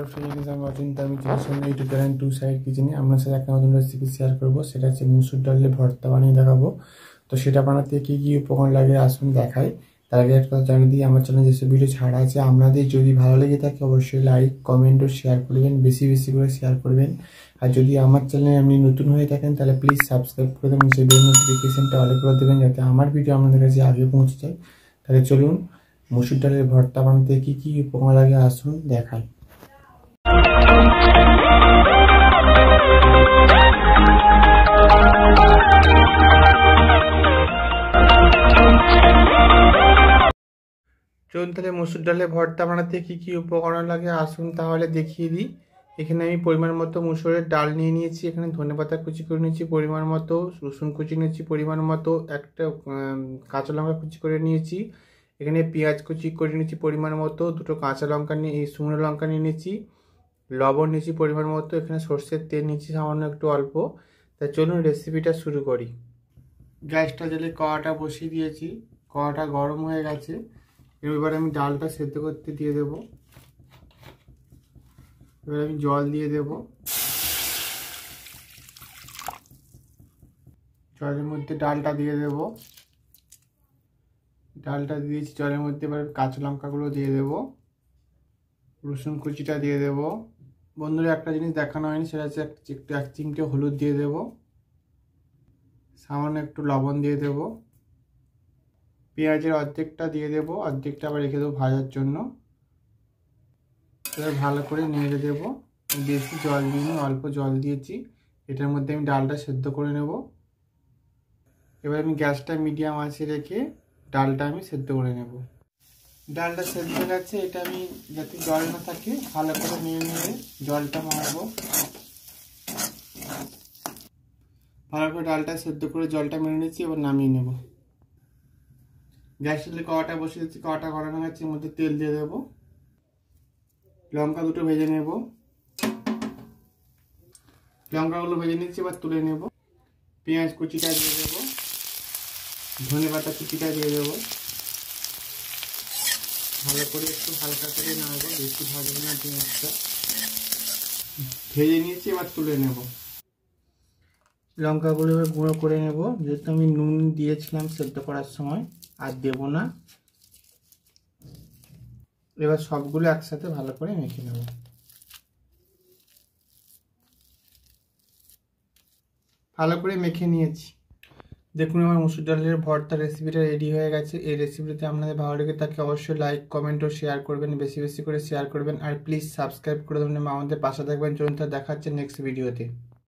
left হয়ে আমি অচিন্তা আমি জিনিসের ইউটিউব চ্যানেল টু সাইড কিচেনে আপনার সাথে একটা নতুন রেসিপি শেয়ার করবো সেটা হচ্ছে মুসুর ডালে ভর্তা বানিয়ে দেখাবো তো সেটা বানাতে কী কী উপকরণ লাগে আসুন দেখাই তার আগে একটা জানিয়ে দিই আমার চ্যানেল যেসব ভিডিও ছাড়া আছে আপনাদের যদি ভালো লেগে থাকে অবশ্যই লাইক কমেন্ট ও শেয়ার করবেন বেশি বেশি করে শেয়ার করবেন আর যদি আমার চ্যানেলে আপনি নতুন হয়ে থাকেন তাহলে প্লিজ সাবস্ক্রাইব করে দেবেন সেই বেল নোটিফিকেশানটা অল করে দেবেন যাতে আমার ভিডিও আপনাদের কাছে আগে পৌঁছে যায় তাহলে চলুন মুসুর ডালের ভর্তা বানাতে কী কী উপকরণ লাগে আসুন দেখাই চলুন তাহলে মসুর ডালে ভর্তা বানাতে কী কী উপকরণ লাগে আসুন তাহলে দেখিয়ে দিই এখানে আমি পরিমাণ মতো মুসুরের ডাল নিয়ে নিয়েছি এখানে ধনে পাতা কুচি করে নিয়েছি পরিমাণ মতো রসুন কুচি নিয়েছি পরিমাণ মতো একটা কাঁচা লঙ্কা কুচি করে নিয়েছি এখানে পেঁয়াজ কুচি করে নিয়েছি পরিমাণ মতো দুটো কাঁচা লঙ্কা নিয়ে শুকনো লঙ্কা নিয়ে নিয়েছি লবণ নিচি পরিমাণ মতো এখানে সর্ষের তেল নিচ্ছি সামান্য একটু অল্প তা চলুন রেসিপিটা শুরু করি গ্যাসটা জেলে কড়াটা বসিয়ে দিয়েছি কড়াটা গরম হয়ে গেছে এবার আমি ডালটা সেদ্ধ করতে দিয়ে দেব এবার আমি জল দিয়ে দেব জলের মধ্যে ডালটা দিয়ে দেব ডালটা দিয়েছি জলের মধ্যে এবার কাঁচা লঙ্কাগুলো দিয়ে দেব রসুন কুচিটা দিয়ে দেবো বন্ধুরা একটা জিনিস দেখানো হয়নি সেটা হচ্ছে একটু এক চিমটে হলুদ দিয়ে দেব সামান্য একটু লবণ দিয়ে দেব পেঁয়াজের অর্ধেকটা দিয়ে দেবো অর্ধেকটা আবার রেখে দেবো ভাজার জন্য সেটা ভালো করে নেড়ে দেবো বেশি জল দিইনি অল্প জল দিয়েছি এটার মধ্যে আমি ডালটা সেদ্ধ করে নেব এবার আমি গ্যাসটা মিডিয়াম আছে রেখে ডালটা আমি সেদ্ধ করে নেবো ডালটা সেদ্ধ গেছে এটা আমি যাতে জল না থাকে ভালো করে নিয়ে নিয়ে জলটা মারবো ভালো করে ডালটা সেদ্ধ করে জলটা মেরে নিচ্ছি এবার নামিয়ে নেব গ্যাস চুলে কটা বসিয়ে দিচ্ছি কটা গরম হয়ে গেছে এর মধ্যে তেল দিয়ে দেবো লঙ্কা দুটো ভেজে নেব লঙ্কাগুলো ভেজে নিচ্ছি এবার তুলে নেব পেঁয়াজ কুচিটা দিয়ে দেবো ধনে পাতা কুচিটা দিয়ে দেবো ভালো করে একটু হালকা করে নাড়বো বেশি ভাজবো না পেঁয়াজটা ভেজে নিয়েছি এবার তুলে নেব লঙ্কাগুলো এবার গুঁড়ো করে নেব যেহেতু আমি নুন দিয়েছিলাম সেদ্ধ করার সময় আর দেব না এবার সবগুলো একসাথে ভালো করে মেখে নেব ভালো করে মেখে নিয়েছি দেখুন আমার মুসুর ডালের ভর্তা রেসিপিটা রেডি হয়ে গেছে এই রেসিপিতে আপনাদের ভালো লেগে তাকে অবশ্যই লাইক কমেন্ট ও শেয়ার করবেন বেশি বেশি করে শেয়ার করবেন আর প্লিজ সাবস্ক্রাইব করে ধরুন আমাদের পাশে থাকবেন চলুন তা দেখাচ্ছে নেক্সট ভিডিওতে